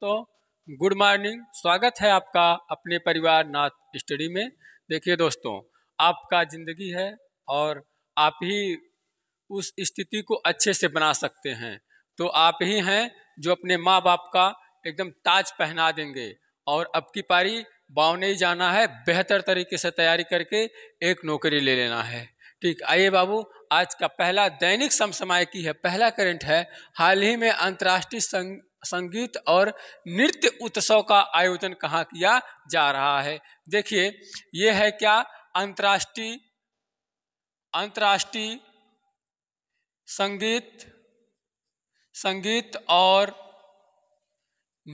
तो good morning स्वागत है आपका अपने परिवार नाथ स्टडी में देखिए दोस्तों आपका ज़िंदगी है और आप ही उस स्थिति को अच्छे से बना सकते हैं तो आप ही हैं जो अपने माँ बाप का एकदम ताज पहना देंगे और अब की पारी बावने जाना है बेहतर तरीके से तैयारी करके एक नौकरी ले लेना है ठीक आइए बाबू आज का पहला दैनिक समसमाय की है पहला करंट है हाल ही में अंतर्राष्ट्रीय संघ संगीत और नृत्य उत्सव का आयोजन कहाँ किया जा रहा है देखिए ये है क्या अंतर्राष्ट्रीय अंतर्राष्ट्रीय संगीत संगीत और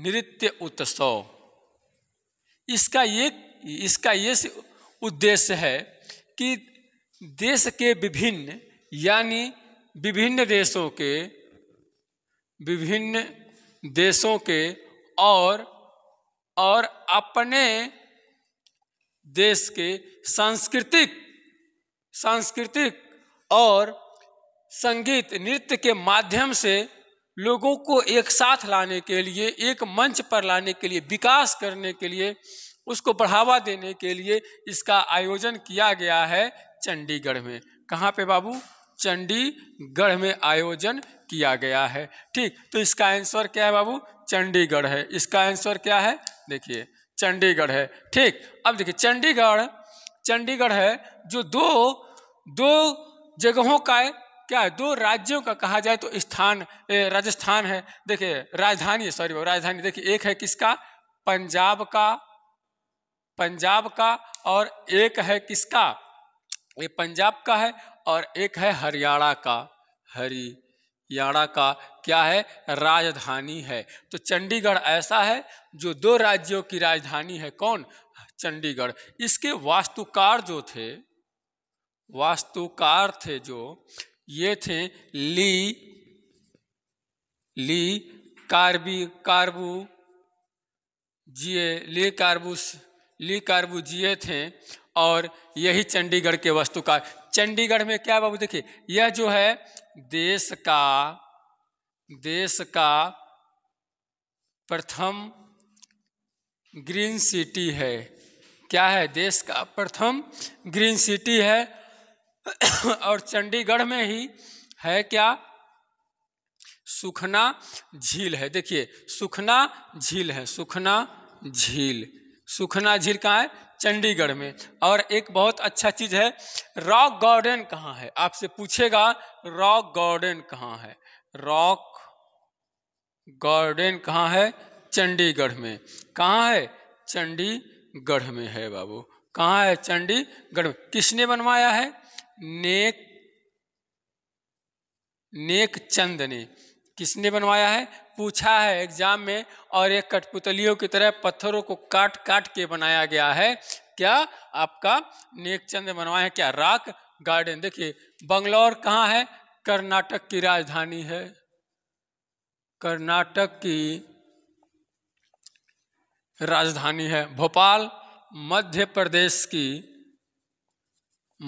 नृत्य उत्सव इसका ये इसका ये उद्देश्य है कि देश के विभिन्न यानी विभिन्न देशों के विभिन्न देशों के और और अपने देश के सांस्कृतिक सांस्कृतिक और संगीत नृत्य के माध्यम से लोगों को एक साथ लाने के लिए एक मंच पर लाने के लिए विकास करने के लिए उसको बढ़ावा देने के लिए इसका आयोजन किया गया है चंडीगढ़ में कहाँ पे बाबू चंडीगढ़ में आयोजन किया गया है ठीक तो इसका आंसर क्या है बाबू चंडीगढ़ है इसका आंसर क्या है देखिए चंडीगढ़ है ठीक अब देखिए चंडीगढ़ चंडीगढ़ है जो दो दो जगहों का है क्या है दो राज्यों का कहा जाए तो स्थान राजस्थान है देखिए राजधानी सॉरी राजधानी देखिए एक है किसका पंजाब का पंजाब का और एक है किसका ये पंजाब का है और एक है हरियाणा का हरियाणा का क्या है राजधानी है तो चंडीगढ़ ऐसा है जो दो राज्यों की राजधानी है कौन चंडीगढ़ इसके वास्तुकार जो थे वास्तुकार थे जो ये थे ली ली कार्बी कार्बू जिए ली कार्बू ली कार्बू जिए थे और यही चंडीगढ़ के वस्तु का चंडीगढ़ में क्या बाबू देखिए यह जो है देश का देश का प्रथम ग्रीन सिटी है क्या है देश का प्रथम ग्रीन सिटी है और चंडीगढ़ में ही है क्या सुखना झील है देखिए सुखना झील है सुखना झील सुखना झील कहाँ है चंडीगढ़ में और एक बहुत अच्छा चीज़ है रॉक गार्डन कहाँ है आपसे पूछेगा रॉक गार्डन कहाँ है रॉक गार्डन कहाँ है चंडीगढ़ में कहाँ है चंडीगढ़ में है बाबू कहाँ है चंडीगढ़ में किसने बनवाया है नेक नेक चंद ने किसने बनवाया है पूछा है एग्जाम में और एक कठपुतलियों की तरह पत्थरों को काट काट के बनाया गया है क्या आपका नेकचंद बनवाया क्या राक गार्डन देखिए बंगलौर कहाँ है कर्नाटक की राजधानी है कर्नाटक की राजधानी है भोपाल मध्य प्रदेश की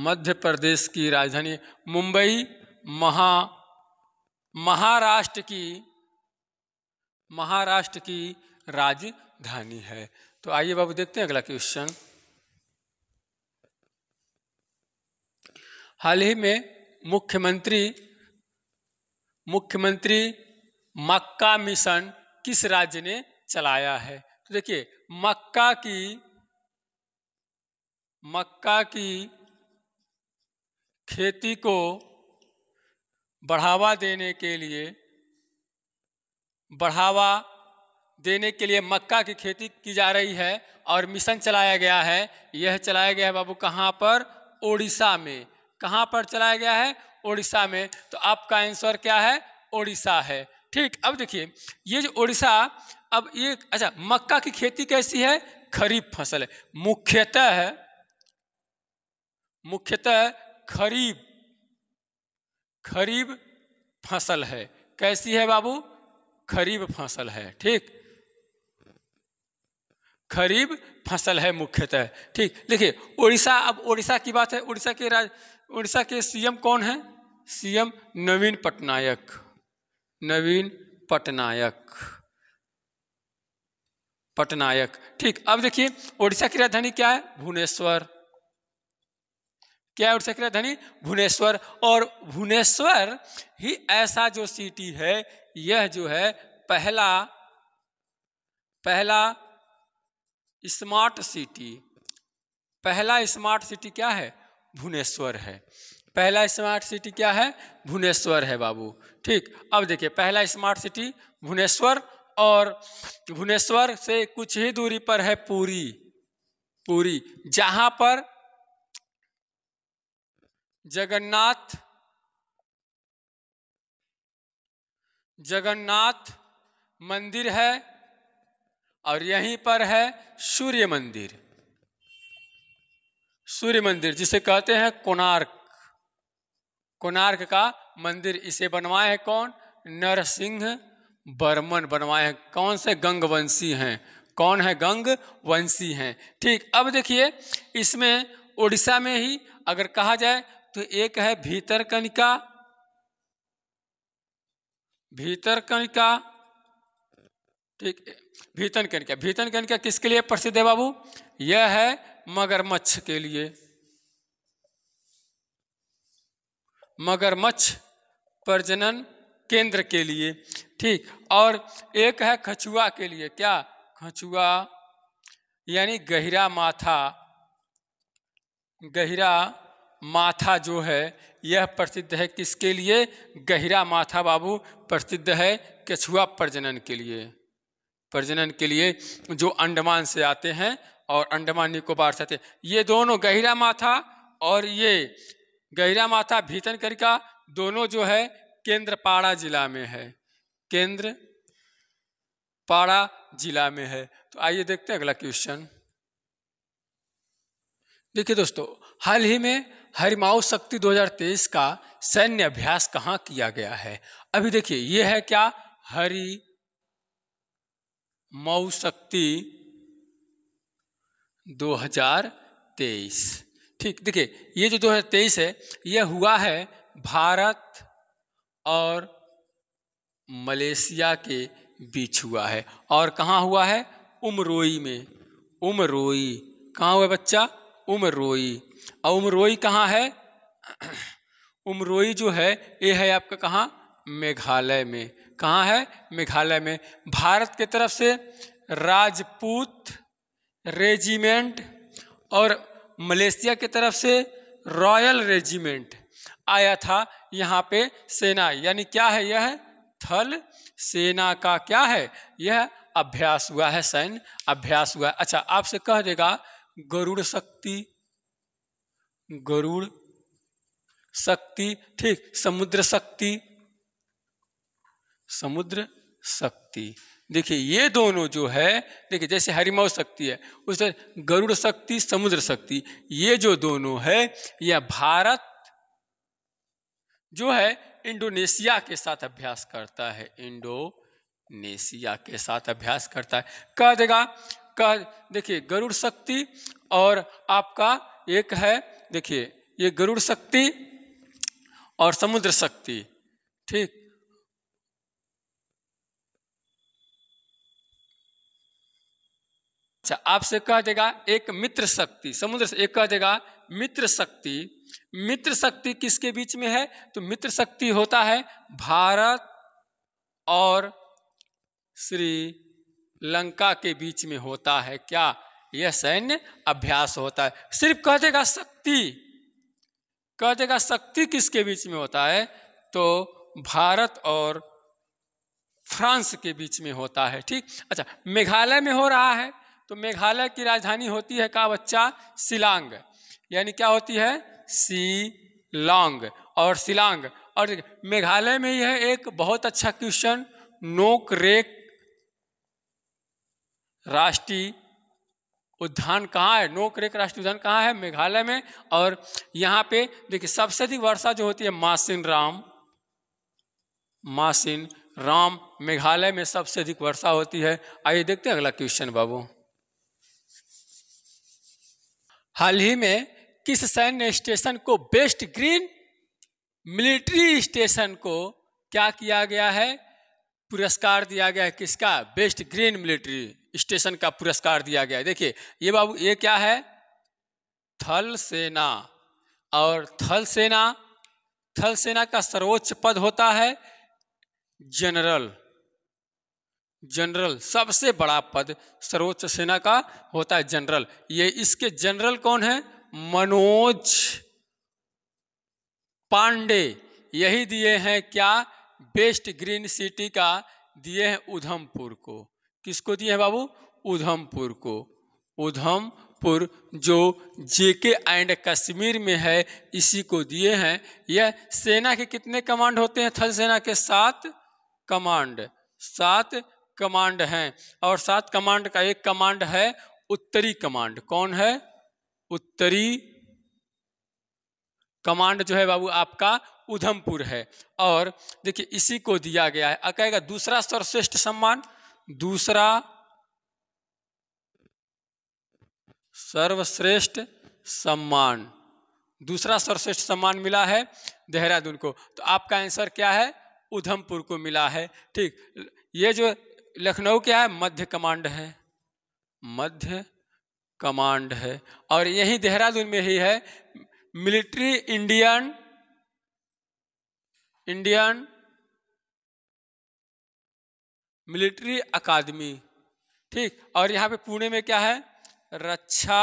मध्य प्रदेश की राजधानी मुंबई महा महाराष्ट्र की महाराष्ट्र की राजधानी है तो आइए बाबू देखते हैं अगला क्वेश्चन हाल ही में मुख्यमंत्री मुख्यमंत्री मक्का मिशन किस राज्य ने चलाया है तो देखिए मक्का की मक्का की खेती को बढ़ावा देने के लिए बढ़ावा देने के लिए मक्का की खेती की जा रही है और मिशन चलाया गया है यह चलाया गया है बाबू कहाँ पर ओडिशा में कहाँ पर चलाया गया है ओडिशा में तो आपका आंसर क्या है ओडिशा है ठीक अब देखिए ये जो ओडिशा अब ये अच्छा मक्का की खेती कैसी है खरीफ फसल है मुख्यतः मुख्यतः खरीफ खरीब फसल है कैसी है बाबू खरीब फसल है ठीक खरीब फसल है मुख्यतः ठीक देखिए उड़ीसा अब उड़ीसा की बात है उड़ीसा के राज उड़ीसा के सीएम कौन है सीएम नवीन पटनायक नवीन पटनायक पटनायक ठीक अब देखिए ओडिशा की राजधानी क्या है भुवनेश्वर क्या उठ सकता धनी भुवनेश्वर और भुवनेश्वर ही ऐसा जो सिटी है यह जो है पहला पहला स्मार्ट सिटी पहला स्मार्ट सिटी क्या है भुवनेश्वर है पहला स्मार्ट सिटी क्या है भुवनेश्वर है बाबू ठीक अब देखिए पहला स्मार्ट सिटी भुवनेश्वर और भुवनेश्वर से कुछ ही दूरी पर है पूरी पूरी जहां पर जगन्नाथ जगन्नाथ मंदिर है और यहीं पर है सूर्य मंदिर सूर्य मंदिर जिसे कहते हैं कोणार्क कोणार्क का मंदिर इसे बनवाए हैं कौन नरसिंह बर्मन बनवाए हैं कौन से गंगवंशी हैं कौन है गंगवंशी हैं ठीक अब देखिए इसमें उड़ीसा में ही अगर कहा जाए तो एक है भीतर कणिका भीतर कणिका ठीक भीतन कनिका भीतन कनिका किसके लिए प्रसिद्ध है बाबू यह है मगरमच्छ के लिए मगरमच्छ प्रजनन केंद्र के लिए ठीक और एक है खचुआ के लिए क्या खचुआ यानी गहरा माथा गहरा माथा जो है यह प्रसिद्ध है किसके लिए गहरा माथा बाबू प्रसिद्ध है कछुआ प्रजनन के लिए प्रजनन के लिए जो अंडमान से आते हैं और अंडमान निकोबार से आते ये दोनों गहिरा माथा और ये गहिरा माथा भीतन करिका दोनों जो है केंद्रपाड़ा जिला में है केंद्र पाड़ा जिला में है तो आइए देखते हैं अगला क्वेश्चन देखिए दोस्तों हाल ही में हरिमाऊ शक्ति 2023 का सैन्य अभ्यास कहाँ किया गया है अभी देखिए ये है क्या हरि मऊ शक्ति 2023 ठीक देखिए ये जो 2023 है यह हुआ है भारत और मलेशिया के बीच हुआ है और कहाँ हुआ है उमरोई में उमरोई कहाँ हुआ बच्चा उमरोई और उमरोई कहाँ है उमरोई जो है ये है आपका कहाँ मेघालय में कहाँ है मेघालय में भारत के तरफ से राजपूत रेजिमेंट और मलेशिया की तरफ से रॉयल रेजिमेंट आया था यहाँ पे सेना यानी क्या है यह थल सेना का क्या है यह अभ्यास हुआ है सैन्य अभ्यास हुआ है अच्छा आपसे कह देगा गरुड़ शक्ति गरुड़ शक्ति ठीक समुद्र शक्ति समुद्र शक्ति देखिए ये दोनों जो है देखिए जैसे हरिमाव शक्ति है उस गरुड़ शक्ति समुद्र शक्ति ये जो दोनों है यह भारत जो है इंडोनेशिया के साथ अभ्यास करता है इंडोनेशिया के साथ अभ्यास करता है कह देगा कह देखिए गरुड़ शक्ति और आपका एक है देखिए ये गरुड़ शक्ति और समुद्र शक्ति ठीक अच्छा आपसे कह देगा एक मित्र शक्ति समुद्र से एक कह देगा मित्र शक्ति मित्र शक्ति किसके बीच में है तो मित्र शक्ति होता है भारत और श्री लंका के बीच में होता है क्या यह सैन्य अभ्यास होता है सिर्फ कह देगा शक्ति कह देगा शक्ति किसके बीच में होता है तो भारत और फ्रांस के बीच में होता है ठीक अच्छा मेघालय में हो रहा है तो मेघालय की राजधानी होती है का बच्चा सिलांग यानी क्या होती है सी लॉन्ग और सिलांग और मेघालय में यह एक बहुत अच्छा क्वेश्चन नोक रेक राष्ट्रीय उद्यान कहाँ है नो क्रेक राष्ट्रीय उद्यान कहाँ है मेघालय में और यहाँ पे देखिए सबसे अधिक वर्षा जो होती है मासिन राम मासिन राम मेघालय में सबसे अधिक वर्षा होती है आइए देखते हैं अगला क्वेश्चन बाबू हाल ही में किस सैन्य स्टेशन को बेस्ट ग्रीन मिलिट्री स्टेशन को क्या किया गया है पुरस्कार दिया गया है किसका बेस्ट ग्रीन मिलिट्री स्टेशन का पुरस्कार दिया गया है देखिए ये बाबू ये क्या है थल सेना और थल सेना थल सेना का सर्वोच्च पद होता है जनरल जनरल सबसे बड़ा पद सर्वोच्च सेना का होता है जनरल ये इसके जनरल कौन है मनोज पांडे यही दिए हैं क्या बेस्ट ग्रीन सिटी का दिए हैं उधमपुर को किसको दिए हैं बाबू उधमपुर को उधमपुर जो जेके एंड कश्मीर में है इसी को दिए हैं यह सेना के कितने कमांड होते हैं थल सेना के सात कमांड सात कमांड हैं और सात कमांड का एक कमांड है उत्तरी कमांड कौन है उत्तरी कमांड जो है बाबू आपका उधमपुर है और देखिए इसी को दिया गया है कहेगा दूसरा सर्वश्रेष्ठ सम्मान दूसरा सर्वश्रेष्ठ सम्मान दूसरा सर्वश्रेष्ठ सम्मान मिला है देहरादून को तो आपका आंसर क्या है उधमपुर को मिला है ठीक ये जो लखनऊ क्या है मध्य कमांड है मध्य कमांड है और यही देहरादून में ही है military Indian Indian military academy ठीक और यहाँ पे पुणे में क्या है रक्षा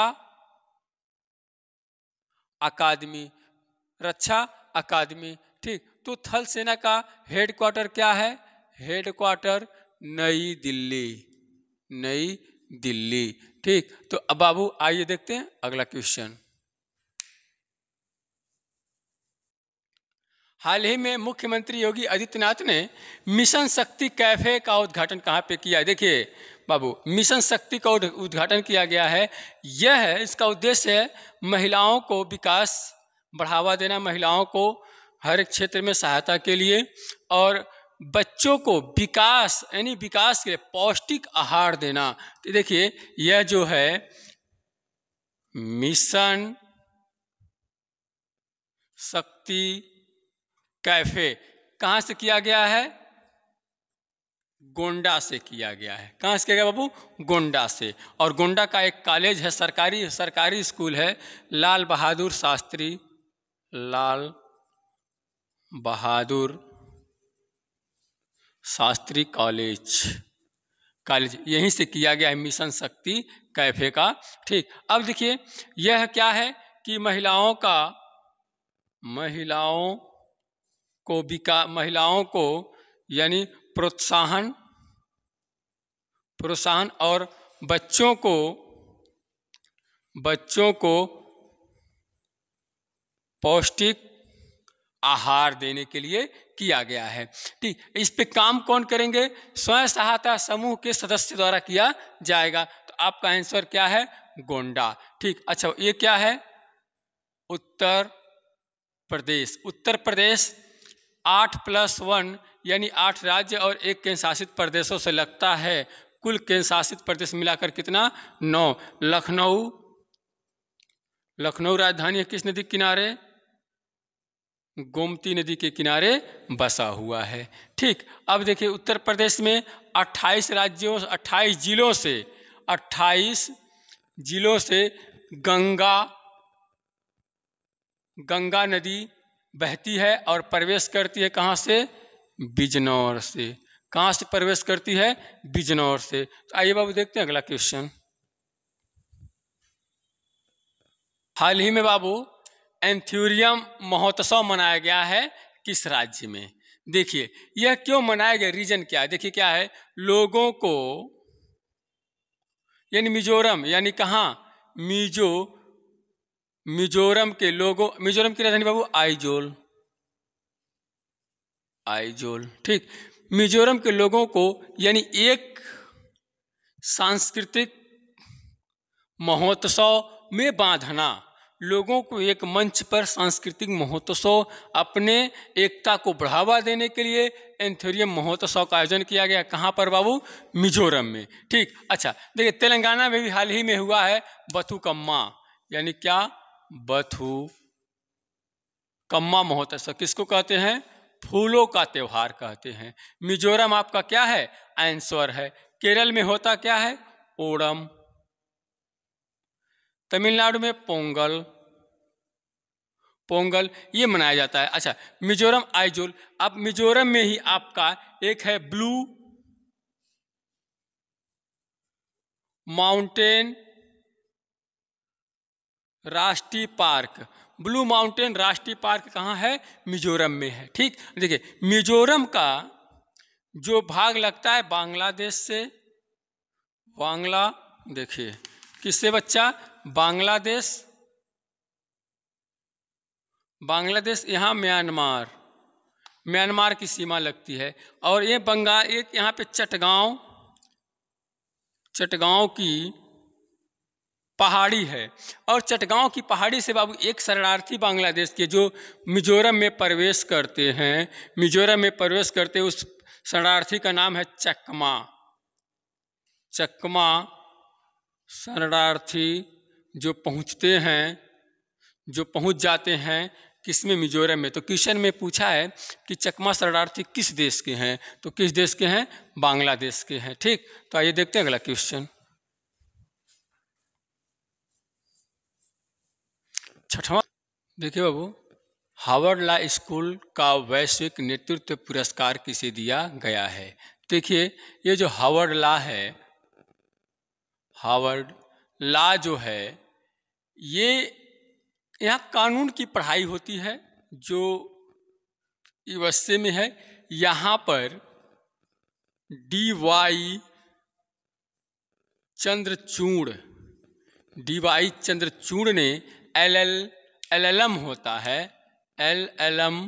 अकादमी रक्षा अकादमी ठीक तो थल सेना का हेडक्वार्टर क्या है हेडक्वार्टर नई दिल्ली नई दिल्ली ठीक तो अब बाबू आइए देखते हैं अगला क्वेश्चन हाल ही में मुख्यमंत्री योगी आदित्यनाथ ने मिशन शक्ति कैफे का उद्घाटन कहाँ पे किया देखिए बाबू मिशन शक्ति का उद्घाटन किया गया है यह है इसका उद्देश्य है महिलाओं को विकास बढ़ावा देना महिलाओं को हर एक क्षेत्र में सहायता के लिए और बच्चों को विकास यानी विकास के लिए पौष्टिक आहार देना तो देखिए यह जो है मिशन शक्ति कैफे कहाँ से किया गया है गोंडा से किया गया है कहाँ से किया गया बाबू गोंडा से और गोंडा का एक कॉलेज है सरकारी सरकारी स्कूल है लाल बहादुर शास्त्री लाल बहादुर शास्त्री कॉलेज कॉलेज यहीं से किया गया है मिशन शक्ति कैफे का ठीक अब देखिए यह क्या है कि महिलाओं का महिलाओं को विका महिलाओं को यानी प्रोत्साहन प्रोत्साहन और बच्चों को बच्चों को पौष्टिक आहार देने के लिए किया गया है ठीक इस पे काम कौन करेंगे स्वयं सहायता समूह के सदस्य द्वारा किया जाएगा तो आपका आंसर क्या है गोंडा ठीक अच्छा ये क्या है उत्तर प्रदेश उत्तर प्रदेश आठ प्लस वन यानी आठ राज्य और एक केंद्र शासित प्रदेशों से लगता है कुल केंद्र शासित प्रदेश मिलाकर कितना नौ लखनऊ लखनऊ राजधानी है किस नदी के किनारे गोमती नदी के किनारे बसा हुआ है ठीक अब देखिए उत्तर प्रदेश में 28 राज्यों 28 जिलों से 28 जिलों से गंगा गंगा नदी बहती है और प्रवेश करती है कहाँ से बिजनौर से कहाँ से प्रवेश करती है बिजनौर से तो आइए बाबू देखते हैं अगला क्वेश्चन हाल ही में बाबू एंथ्यूरियम महोत्सव मनाया गया है किस राज्य में देखिए यह क्यों मनाया गया रीजन क्या है देखिए क्या है लोगों को यानी मिजोरम यानी कहाँ मिजो मिजोरम के लोगों मिजोरम की राजधानी बाबू आइजोल आइजोल ठीक मिजोरम के लोगों को यानी एक सांस्कृतिक महोत्सव में बांधना लोगों को एक मंच पर सांस्कृतिक महोत्सव अपने एकता को बढ़ावा देने के लिए एंथोरियम महोत्सव का आयोजन किया गया कहाँ पर बाबू मिजोरम में ठीक अच्छा देखिए तेलंगाना में भी हाल ही में हुआ है बथुकम्मा यानी क्या बथु कम्मा महोत्सव किसको कहते हैं फूलों का त्यौहार कहते हैं मिजोरम आपका क्या है आंसर है केरल में होता क्या है ओणम तमिलनाडु में पोंगल पोंगल ये मनाया जाता है अच्छा मिजोरम आइजोल अब मिजोरम में ही आपका एक है ब्लू माउंटेन राष्ट्रीय पार्क ब्लू माउंटेन राष्ट्रीय पार्क कहाँ है मिजोरम में है ठीक देखिए मिजोरम का जो भाग लगता है बांग्लादेश से बांग्ला देखिए किससे बच्चा बांग्लादेश बांग्लादेश यहाँ म्यांमार म्यांमार की सीमा लगती है और ये बंगाल एक यहाँ पे चटगांव चटगांव की पहाड़ी है और चटगांव की पहाड़ी से बाबू एक शरणार्थी बांग्लादेश के जो मिजोरम में प्रवेश करते हैं मिजोरम में प्रवेश करते उस शरणार्थी का नाम है चकमा चकमा शरणार्थी जो पहुंचते हैं जो पहुंच जाते हैं किस में मिजोरम में तो क्वेश्चन में पूछा है कि चकमा शरणार्थी किस देश के हैं तो किस देश के हैं बांग्लादेश के हैं ठीक तो आइए देखते हैं अगला क्वेश्चन छठवां देखिए बाबू हावर्ड ला स्कूल का वैश्विक नेतृत्व पुरस्कार किसे दिया गया है देखिए ये जो हावर्ड ला है हावर्ड ला जो है ये यहाँ कानून की पढ़ाई होती है जो यूएसए में है यहाँ पर D Y Chandrachud D Y Chandrachud ने L L L L M होता है L L M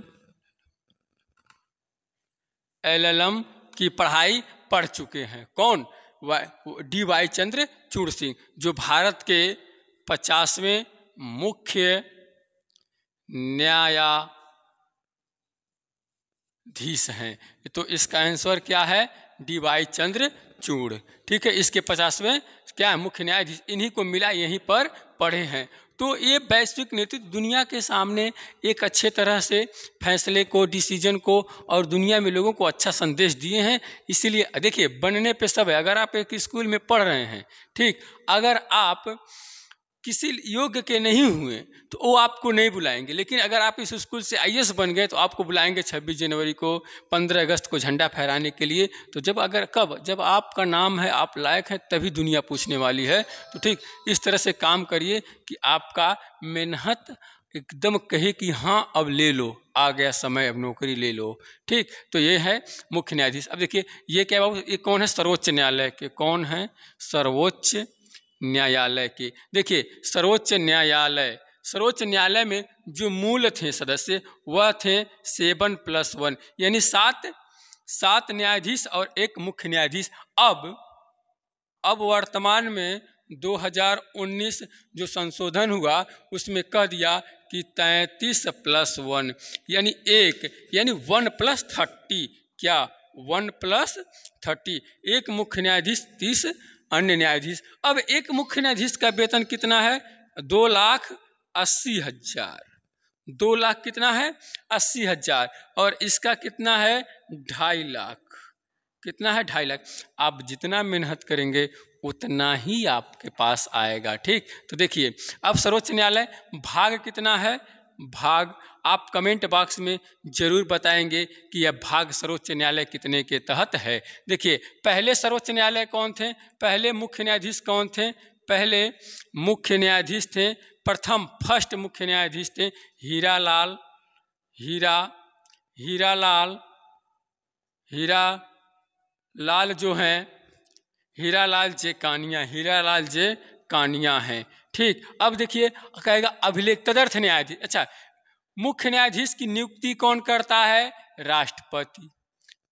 L L M की पढ़ाई पढ़ चुके हैं कौन D Y Chandrachud Singh जो भारत के पचासवें मुख्य न्यायाधीश हैं तो इसका आंसर क्या है डी वाई चंद्र चूड़ ठीक है इसके पचासवें क्या है मुख्य न्यायाधीश इन्हीं को मिला यहीं पर पढ़े हैं तो ये वैश्विक नेतृत्व दुनिया के सामने एक अच्छे तरह से फैसले को डिसीजन को और दुनिया में लोगों को अच्छा संदेश दिए हैं इसीलिए देखिए बनने पे सब है अगर आप एक स्कूल में पढ़ रहे हैं ठीक अगर आप किसी योग्य के नहीं हुए तो वो आपको नहीं बुलाएंगे लेकिन अगर आप इस स्कूल से आई बन गए तो आपको बुलाएंगे 26 जनवरी को 15 अगस्त को झंडा फहराने के लिए तो जब अगर कब जब आपका नाम है आप लायक हैं तभी दुनिया पूछने वाली है तो ठीक इस तरह से काम करिए कि आपका मेहनत एकदम कहे कि हाँ अब ले लो आ गया समय अब नौकरी ले लो ठीक तो ये है मुख्य न्यायाधीश अब देखिए ये क्या बाबू ये कौन है सर्वोच्च न्यायालय के कौन है सर्वोच्च न्यायालय के देखिए सर्वोच्च न्यायालय सर्वोच्च न्यायालय में जो मूल थे सदस्य वह थे सेवन प्लस वन यानी सात सात न्यायाधीश और एक मुख्य न्यायाधीश अब अब वर्तमान में 2019 जो संशोधन हुआ उसमें कह दिया कि 33 प्लस वन यानी एक यानी वन प्लस थर्टी क्या वन प्लस थर्टी एक मुख्य न्यायाधीश तीस अन्य न्यायाधीश अब एक मुख्य न्यायाधीश का वेतन कितना है दो लाख अस्सी हजार दो लाख कितना है अस्सी हजार और इसका कितना है ढाई लाख कितना है ढाई लाख आप जितना मेहनत करेंगे उतना ही आपके पास आएगा ठीक तो देखिए अब सर्वोच्च न्यायालय भाग कितना है भाग आप कमेंट बॉक्स में ज़रूर बताएंगे कि यह भाग सर्वोच्च न्यायालय कितने के तहत है देखिए पहले सर्वोच्च न्यायालय कौन थे पहले मुख्य न्यायाधीश कौन थे पहले मुख्य न्यायाधीश थे प्रथम फर्स्ट मुख्य न्यायाधीश थे हीरा लाल हीरा हीरा लाल हीरा लाल जो हैं हीरा लाल जे कानिया हीरा लाल जे कानिया हैं ठीक अब देखिए कहेगा अभिलेख तदर्थ न्यायाधीश अच्छा मुख्य न्यायाधीश की नियुक्ति कौन करता है राष्ट्रपति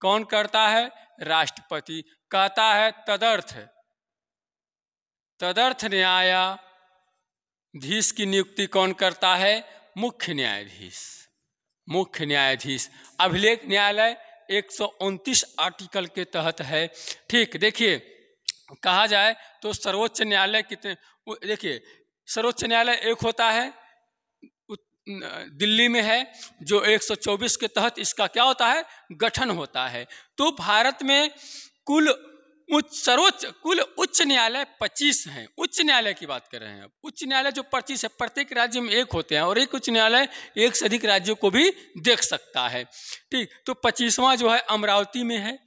कौन करता है राष्ट्रपति कहता है तदर्थ तदर्थ न्यायाधीश की नियुक्ति कौन करता है मुख्य न्यायाधीश मुख्य न्यायाधीश अभिलेख न्यायालय एक आर्टिकल के तहत है ठीक देखिए कहा जाए तो सर्वोच्च न्यायालय कितने देखिए सर्वोच्च न्यायालय एक होता है दिल्ली में है जो 124 के तहत इसका क्या होता है गठन होता है तो भारत में कुल उच्च सर्वोच्च कुल उच्च न्यायालय 25 हैं उच्च न्यायालय की बात कर रहे हैं उच्च न्यायालय जो 25 है प्रत्येक राज्य में एक होते हैं और एक उच्च न्यायालय एक से अधिक राज्यों को भी देख सकता है ठीक तो पच्चीसवां जो है अमरावती में है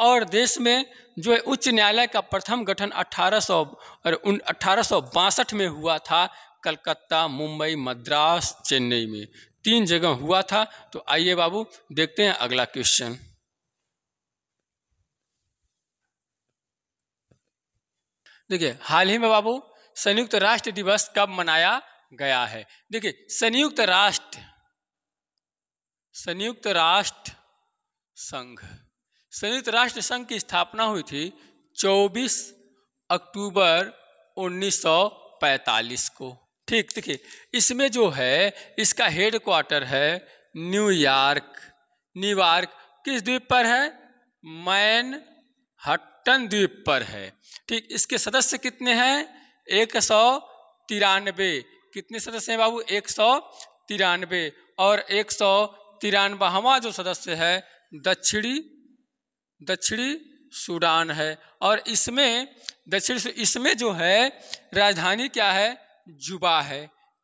और देश में जो है उच्च न्यायालय का प्रथम गठन अठारह और उन अठारह में हुआ था कलकत्ता मुंबई मद्रास चेन्नई में तीन जगह हुआ था तो आइए बाबू देखते हैं अगला क्वेश्चन देखिए हाल ही में बाबू संयुक्त राष्ट्र दिवस कब मनाया गया है देखिए संयुक्त राष्ट्र संयुक्त राष्ट्र संघ संयुक्त राष्ट्र संघ की स्थापना हुई थी 24 अक्टूबर 1945 को ठीक देखिए इसमें जो है इसका हेड क्वार्टर है न्यूयॉर्क न्यूयॉर्क किस द्वीप पर है मैन हट्टन द्वीप पर है ठीक इसके सदस्य कितने हैं एक सौ तिरानवे कितने सदस्य हैं बाबू एक सौ तिरानवे और एक सौ तिरानबावा जो सदस्य है दक्षिणी दक्षिणी सूडान है और इसमें दक्षिण इसमें जो है राजधानी क्या है जुबा है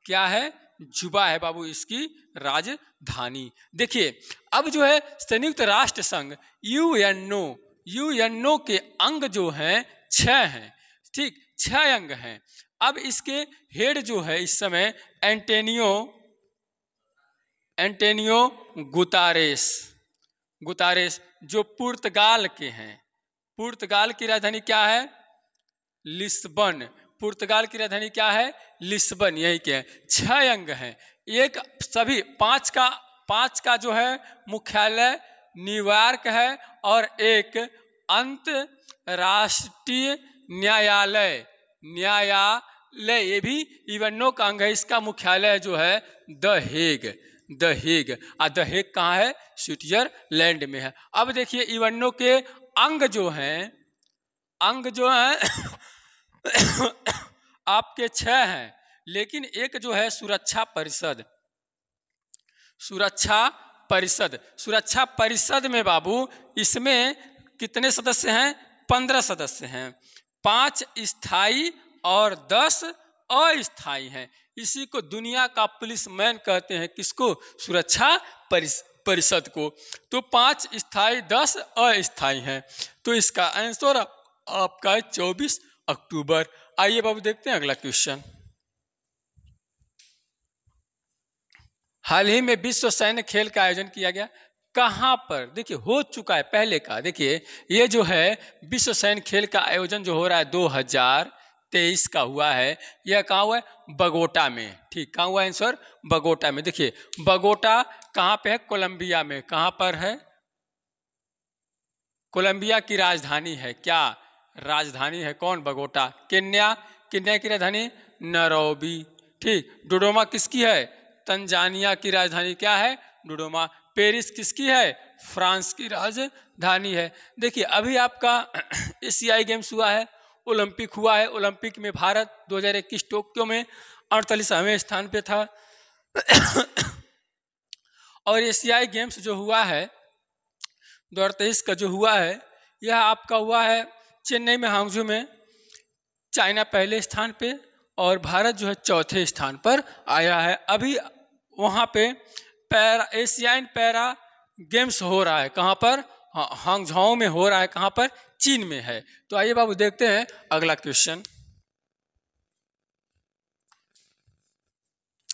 क्या है जुबा है बाबू इसकी राजधानी देखिए अब जो है संयुक्त राष्ट्र संघ यू एन यू एन के अंग जो हैं छः हैं ठीक छः अंग हैं अब इसके हेड जो है इस समय एंटेनियो एंटेनियो गुतारेस गुतारेस जो पुर्तगाल के हैं पुर्तगाल की राजधानी क्या है लिस्बन पुर्तगाल की राजधानी क्या है लिस्बन यही क्या छह अंग हैं एक सभी पांच का पांच का जो है मुख्यालय न्यूयॉर्क है और एक अंत राष्ट्रीय न्यायालय न्यायालय ये भी इवनो का अंग है इसका मुख्यालय जो है द हेग द हेग और द हेग कहाँ है स्विट्जरलैंड में है अब देखिए इवनो के अंग जो हैं अंग जो हैं आपके छह हैं लेकिन एक जो है सुरक्षा परिषद सुरक्षा परिषद सुरक्षा परिषद में बाबू इसमें कितने सदस्य हैं पंद्रह सदस्य हैं पांच स्थाई और दस अस्थाई हैं इसी को दुनिया का पुलिस मैन कहते हैं किसको सुरक्षा परिषद को तो पांच स्थाई दस अस्थाई हैं तो इसका आंसर आपका है चौबीस अक्टूबर आइए बाबू देखते हैं अगला क्वेश्चन हाल ही में विश्व सैन्य खेल का आयोजन किया गया कहाँ पर देखिए हो चुका है पहले का देखिए ये जो है विश्व सैन्य खेल का आयोजन जो हो रहा है तेईस का हुआ है यह कहाँ हुआ है बगोटा में ठीक कहाँ हुआ आंसर बगोटा में देखिए बगोटा कहाँ पे है कोलंबिया में कहाँ पर है कोलंबिया की राजधानी है क्या राजधानी है कौन बगोटा केन्या केन्या की राजधानी नरोबी ठीक डोडोमा किसकी है तंजानिया की राजधानी क्या है डोडोमा पेरिस किसकी है फ्रांस की राजधानी है देखिए अभी आपका एशियाई गेम्स हुआ है ओलंपिक हुआ है ओलंपिक में भारत 2021 टोक्यो में अड़तालीसवें स्थान पे था और एशियाई गेम्स जो हुआ है दो का जो हुआ है यह आपका हुआ है चेन्नई में हांगजू में चाइना पहले स्थान पे और भारत जो है चौथे स्थान पर आया है अभी वहाँ पे पैरा एशियाई पैरा गेम्स हो रहा है कहाँ पर हाँ, हांगझाओ में हो रहा है कहाँ पर चीन में है तो आइए बाबू देखते हैं अगला क्वेश्चन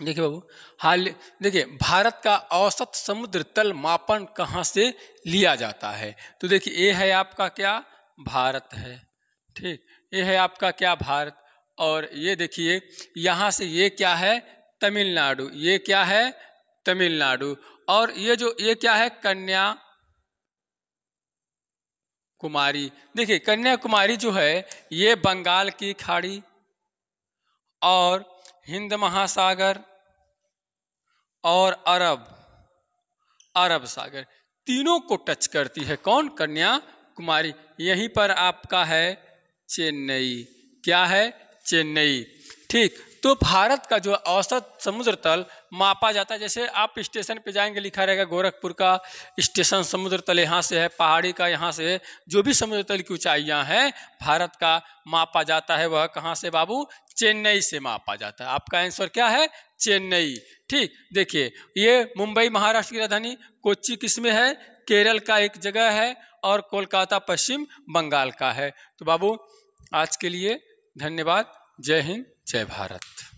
देखिए बाबू हाल देखिए भारत का औसत समुद्र तल मापन कहाँ से लिया जाता है तो देखिए ये है आपका क्या भारत है ठीक ये है आपका क्या भारत और ये देखिए यहाँ से ये क्या है तमिलनाडु ये क्या है तमिलनाडु और ये जो ये क्या है कन्या कुमारी देखिए कन्याकुमारी जो है ये बंगाल की खाड़ी और हिंद महासागर और अरब अरब सागर तीनों को टच करती है कौन कन्या कुमारी यहीं पर आपका है चेन्नई क्या है चेन्नई ठीक तो भारत का जो औसत समुद्र तल मापा जाता है जैसे आप स्टेशन पे जाएंगे लिखा रहेगा गोरखपुर का स्टेशन समुद्र तल यहाँ से है पहाड़ी का यहाँ से है जो भी समुद्र तल की ऊंचाइयाँ हैं भारत का मापा जाता है वह कहाँ से बाबू चेन्नई से मापा जाता है आपका आंसर क्या है चेन्नई ठीक देखिए ये मुंबई महाराष्ट्र की राजधानी कोच्चि किस में है केरल का एक जगह है और कोलकाता पश्चिम बंगाल का है तो बाबू आज के लिए धन्यवाद जय हिंद जय भारत